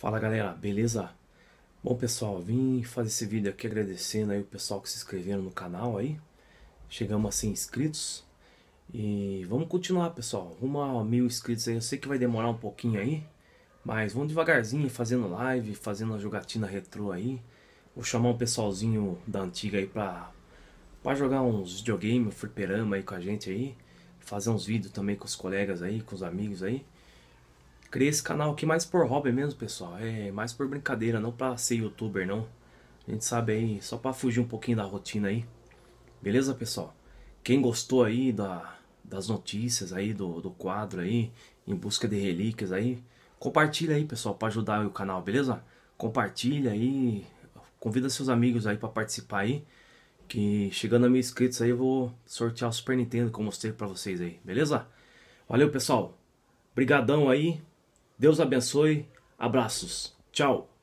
Fala galera, beleza? Bom pessoal, vim fazer esse vídeo aqui agradecendo aí o pessoal que se inscreveram no canal aí. Chegamos a 100 inscritos. E vamos continuar pessoal, rumo a mil inscritos aí. Eu sei que vai demorar um pouquinho aí, mas vamos devagarzinho fazendo live, fazendo a jogatina retrô aí. Vou chamar um pessoalzinho da antiga aí pra, pra jogar uns videogame, um fliperama aí com a gente aí. Fazer uns vídeos também com os colegas aí, com os amigos aí. Criei esse canal aqui mais por hobby mesmo, pessoal. É mais por brincadeira, não pra ser youtuber, não. A gente sabe aí, só pra fugir um pouquinho da rotina aí. Beleza, pessoal? Quem gostou aí da, das notícias aí, do, do quadro aí, em busca de relíquias aí, compartilha aí, pessoal, pra ajudar o canal, beleza? Compartilha aí, convida seus amigos aí pra participar aí. Que chegando a mil inscritos aí, eu vou sortear o Super Nintendo que eu mostrei pra vocês aí, beleza? Valeu, pessoal. Brigadão aí. Deus abençoe. Abraços. Tchau.